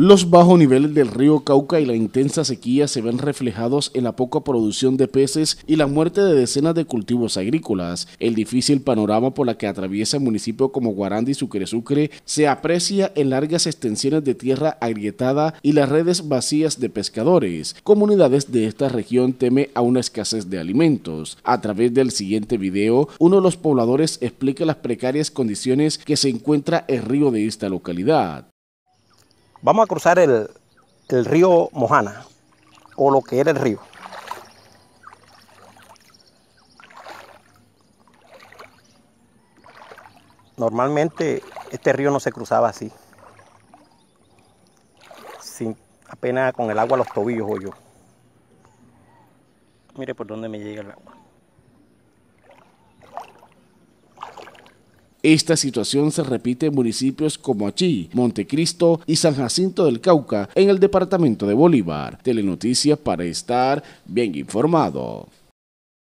Los bajos niveles del río Cauca y la intensa sequía se ven reflejados en la poca producción de peces y la muerte de decenas de cultivos agrícolas. El difícil panorama por la que atraviesa municipios como Guaranda y Sucre Sucre se aprecia en largas extensiones de tierra agrietada y las redes vacías de pescadores. Comunidades de esta región teme a una escasez de alimentos. A través del siguiente video, uno de los pobladores explica las precarias condiciones que se encuentra el río de esta localidad. Vamos a cruzar el, río Mojana, o lo que era el río. Normalmente este río no se cruzaba así, sin, apenas con el agua a los tobillos o yo. Mire por dónde me llega el agua. Esta situación se repite en municipios como Achí, Montecristo y San Jacinto del Cauca en el departamento de Bolívar. Telenoticias para estar bien informado.